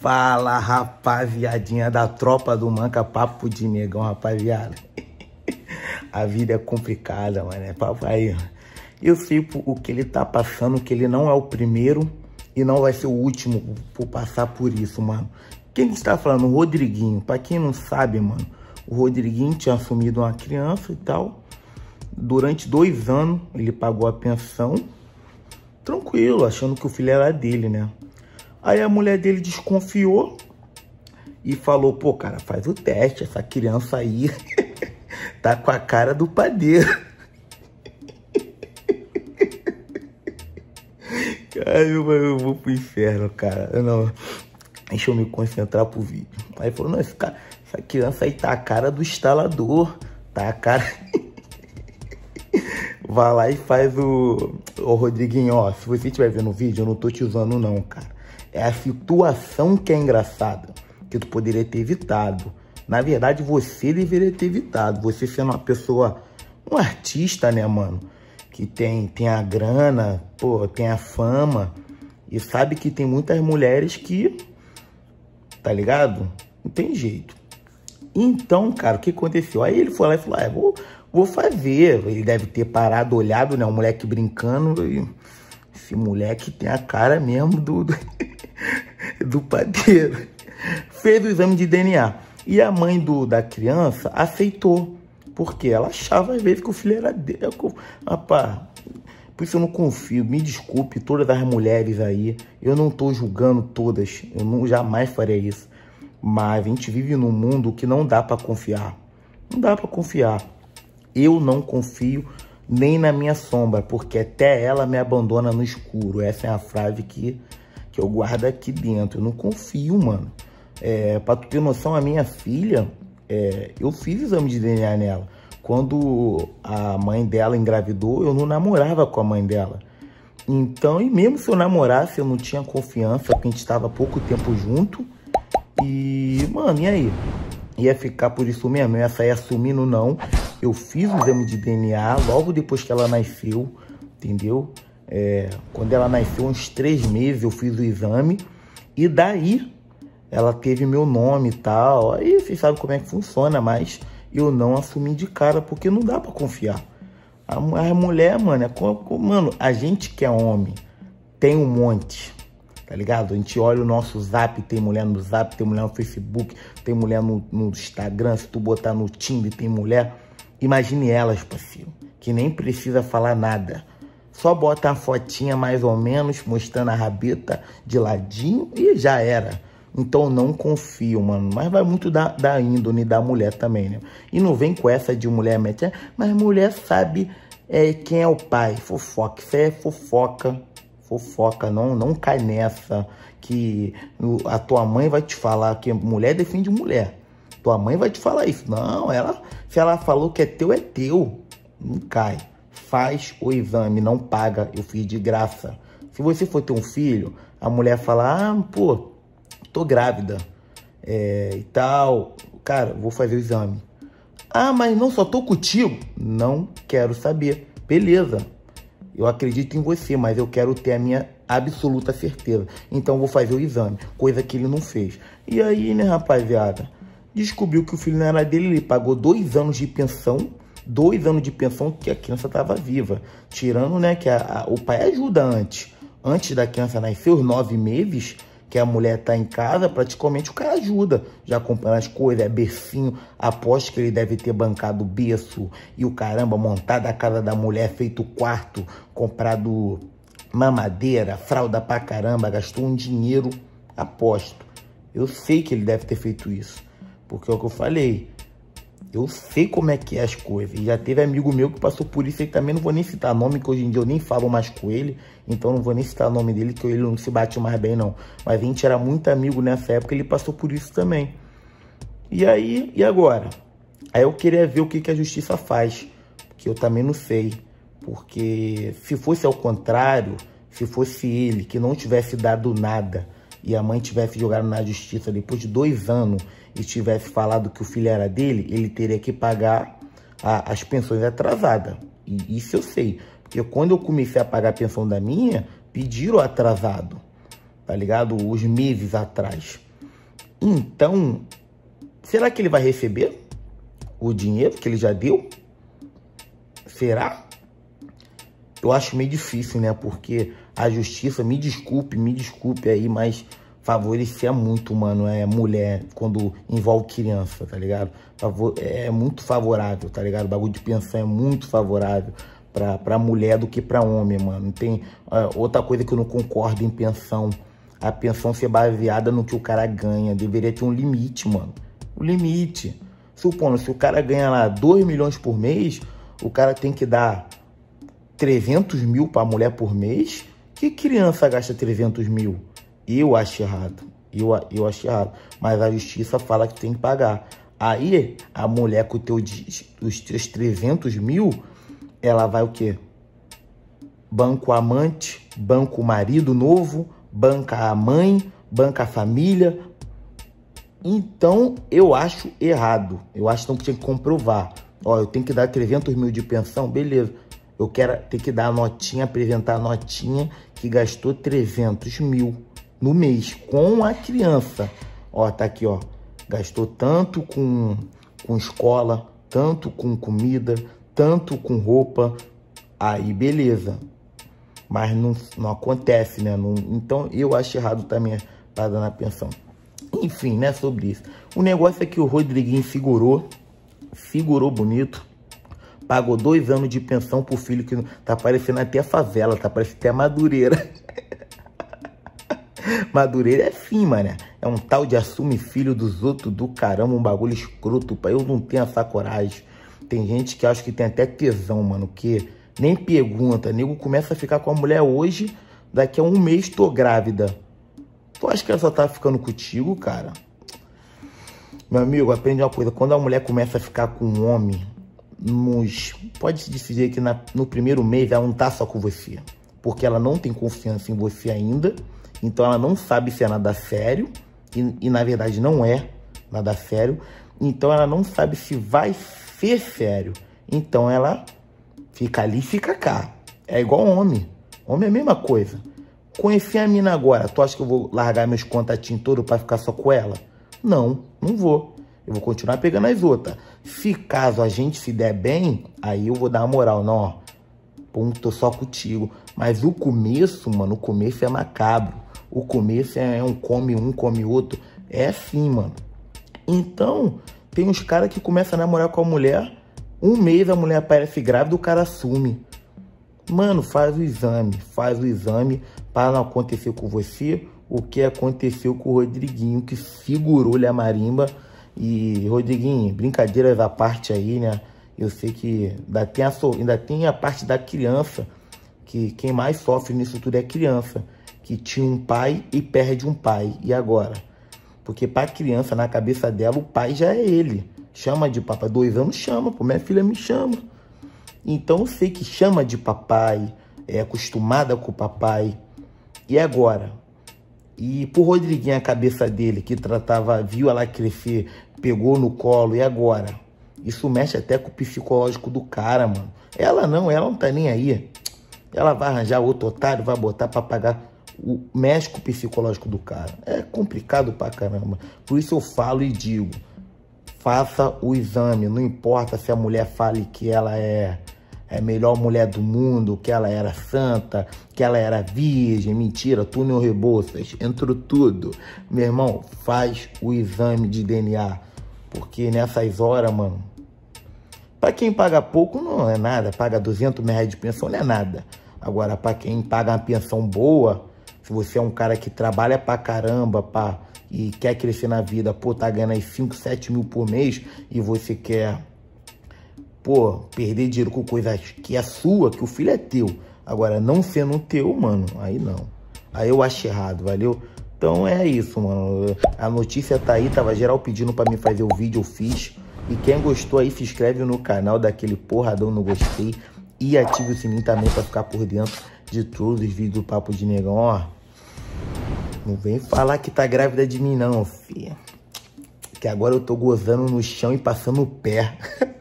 Fala, rapaziadinha da tropa do Manca, papo de negão, rapaziada. A vida é complicada, mano, é papai. Eu sei o que ele tá passando, que ele não é o primeiro e não vai ser o último por passar por isso, mano. Quem está falando? O Rodriguinho. Pra quem não sabe, mano, o Rodriguinho tinha assumido uma criança e tal. Durante dois anos, ele pagou a pensão, tranquilo, achando que o filho era dele, né? Aí a mulher dele desconfiou e falou: pô, cara, faz o teste, essa criança aí tá com a cara do padeiro. Ai, eu vou pro inferno, cara. Eu não. Deixa eu me concentrar pro vídeo. Aí falou, não, esse cara, essa criança aí tá a cara do instalador. Tá a cara. Vai lá e faz o. Ô Rodriguinho, ó, se você estiver vendo o vídeo, eu não tô te usando não, cara. É a situação que é engraçada, que tu poderia ter evitado. Na verdade, você deveria ter evitado. Você sendo uma pessoa, um artista, né, mano? Que tem, tem a grana, pô, tem a fama. E sabe que tem muitas mulheres que, tá ligado? Não tem jeito. Então, cara, o que aconteceu? Aí ele foi lá e falou, ah, vou, vou fazer. Ele deve ter parado, olhado, né? O moleque brincando. E esse moleque tem a cara mesmo do, do, do padeiro. Fez o exame de DNA. E a mãe do, da criança aceitou. Porque ela achava, às vezes, que o filho era dele. É rapaz, por isso eu não confio. Me desculpe todas as mulheres aí. Eu não tô julgando todas. Eu não, jamais farei isso. Mas a gente vive num mundo que não dá para confiar. Não dá para confiar. Eu não confio nem na minha sombra, porque até ela me abandona no escuro. Essa é a frase que, que eu guardo aqui dentro. Eu não confio, mano. É, pra tu ter noção, a minha filha, é, eu fiz exame de DNA nela. Quando a mãe dela engravidou, eu não namorava com a mãe dela. Então, e mesmo se eu namorasse, eu não tinha confiança, porque a gente estava pouco tempo junto. E, mano, e aí? Ia ficar por isso mesmo? Eu ia sair assumindo, não. Eu fiz o exame de DNA logo depois que ela nasceu, entendeu? É, quando ela nasceu, uns três meses, eu fiz o exame. E daí, ela teve meu nome e tal. Aí vocês sabem como é que funciona, mas eu não assumi de cara, porque não dá para confiar. A, a mulher, mano, é como, mano, a gente que é homem tem um monte tá ligado? A gente olha o nosso zap, tem mulher no zap, tem mulher no Facebook, tem mulher no, no Instagram, se tu botar no Tinder, tem mulher. Imagine elas, parceiro, que nem precisa falar nada. Só bota a fotinha mais ou menos, mostrando a rabeta de ladinho e já era. Então não confio, mano. Mas vai muito da, da índole da mulher também, né? E não vem com essa de mulher mete, ah, mas mulher sabe é, quem é o pai. Fofoca, isso é fofoca Fofoca, não, não cai nessa que a tua mãe vai te falar que mulher defende mulher. Tua mãe vai te falar isso. Não, ela se ela falou que é teu é teu. Não cai. Faz o exame, não paga. Eu fiz de graça. Se você for ter um filho, a mulher fala: "Ah, pô, tô grávida". É, e tal. Cara, vou fazer o exame. Ah, mas não só tô contigo. Não quero saber. Beleza, eu acredito em você, mas eu quero ter a minha absoluta certeza. Então vou fazer o exame, coisa que ele não fez. E aí, né, rapaziada? Descobriu que o filho não era dele, ele pagou dois anos de pensão dois anos de pensão que a criança estava viva. Tirando, né, que a, a, o pai ajuda antes. Antes da criança nascer, os nove meses, que a mulher tá em casa, praticamente o cara ajuda. Já acompanha as coisas, é bercinho. Aposto que ele deve ter bancado berço e o caramba, montado a casa da mulher, feito quarto, comprado mamadeira, fralda pra caramba, gastou um dinheiro, aposto. Eu sei que ele deve ter feito isso, porque é o que eu falei. Eu sei como é que é as coisas. E já teve amigo meu que passou por isso. Ele também não vou nem citar nome, que hoje em dia eu nem falo mais com ele. Então não vou nem citar o nome dele, que ele não se bate mais bem, não. Mas a gente era muito amigo nessa época, ele passou por isso também. E aí, e agora? Aí eu queria ver o que, que a justiça faz. Que eu também não sei. Porque se fosse ao contrário, se fosse ele que não tivesse dado nada e a mãe tivesse jogado na justiça depois de dois anos e tivesse falado que o filho era dele, ele teria que pagar a, as pensões atrasadas. E isso eu sei. Porque quando eu comecei a pagar a pensão da minha, pediram atrasado. Tá ligado? Os meses atrás. Então, será que ele vai receber o dinheiro que ele já deu? Será? Eu acho meio difícil, né? Porque a justiça, me desculpe, me desculpe aí, mas favorecia é muito, mano, é mulher quando envolve criança, tá ligado? Favor, é, é muito favorável, tá ligado? O bagulho de pensão é muito favorável pra, pra mulher do que pra homem, mano. Tem outra coisa que eu não concordo em pensão. A pensão ser baseada no que o cara ganha. Deveria ter um limite, mano. O limite. Supondo, se o cara ganha lá 2 milhões por mês, o cara tem que dar 300 mil pra mulher por mês que criança gasta 300 mil? Eu acho errado. Eu, eu acho errado. Mas a justiça fala que tem que pagar. Aí, a mulher com teu, os teus 300 mil, ela vai o quê? Banco amante, banco marido novo, banca a mãe, banca a família. Então, eu acho errado. Eu acho que, então, que tinha que comprovar. Ó, eu tenho que dar 300 mil de pensão, beleza eu quero ter que dar a notinha, apresentar a notinha que gastou 300 mil no mês com a criança. Ó, tá aqui, ó. Gastou tanto com, com escola, tanto com comida, tanto com roupa. Aí, beleza. Mas não, não acontece, né? Não, então, eu acho errado também a parada na pensão. Enfim, né? Sobre isso. O negócio é que o Rodriguinho segurou. Segurou bonito pagou dois anos de pensão pro filho que tá parecendo até a favela, tá parecendo até madureira. madureira é fim, mané. É um tal de assume filho dos outros do caramba, um bagulho escroto, pai. Eu não tenho essa coragem. Tem gente que acha que tem até tesão, mano, que nem pergunta. Nego começa a ficar com a mulher hoje, daqui a um mês tô grávida. Tu acha que ela só tá ficando contigo, cara? Meu amigo, aprende uma coisa. Quando a mulher começa a ficar com um homem, nos pode-se dizer que na, no primeiro mês ela não está só com você, porque ela não tem confiança em você ainda, então ela não sabe se é nada sério, e, e na verdade não é nada sério, então ela não sabe se vai ser sério, então ela fica ali, fica cá, é igual homem, homem é a mesma coisa. Conheci a mina agora, tu acha que eu vou largar meus contatinhos todos para ficar só com ela? Não, não vou. Eu vou continuar pegando as outras. Se caso a gente se der bem, aí eu vou dar uma moral. Não, ponto, só contigo. Mas o começo, mano, o começo é macabro. O começo é, é um come um, come outro. É assim, mano. Então, tem uns caras que começam a namorar com a mulher. Um mês a mulher aparece grávida, o cara assume. Mano, faz o exame. Faz o exame para não acontecer com você o que aconteceu com o Rodriguinho, que segurou-lhe a marimba e, Rodriguinho, brincadeiras à parte aí, né? Eu sei que ainda tem a, ainda tem a parte da criança, que quem mais sofre nisso tudo é a criança, que tinha um pai e perde um pai. E agora? Porque pra criança, na cabeça dela, o pai já é ele. Chama de papai. Dois anos chama, pô. Minha filha me chama. Então eu sei que chama de papai, é acostumada com o papai. E agora? E pro Rodriguinho, a cabeça dele, que tratava, viu ela crescer, pegou no colo, e agora? Isso mexe até com o psicológico do cara, mano. Ela não, ela não tá nem aí. Ela vai arranjar outro otário, vai botar pra pagar o mexe com o psicológico do cara. É complicado pra caramba. Por isso eu falo e digo, faça o exame. Não importa se a mulher fale que ela é é a melhor mulher do mundo, que ela era santa, que ela era virgem, mentira, túnel Rebouças, entrou tudo. Meu irmão, faz o exame de DNA. Porque nessas horas, mano, para quem paga pouco não é nada, paga 200 reais de pensão não é nada. Agora, para quem paga uma pensão boa, se você é um cara que trabalha pra caramba pá, e quer crescer na vida, pô, tá ganhando aí 5, 7 mil por mês e você quer, pô, perder dinheiro com coisa que é sua, que o filho é teu. Agora, não sendo teu, mano, aí não. Aí eu acho errado, valeu? Então é isso, mano. A notícia tá aí, tava geral pedindo pra me fazer o vídeo, eu fiz. E quem gostou aí, se inscreve no canal daquele porradão no gostei. E ative o sininho também pra ficar por dentro de todos os vídeos do Papo de Negão, ó. Não vem falar que tá grávida de mim não, filha. Que agora eu tô gozando no chão e passando o pé.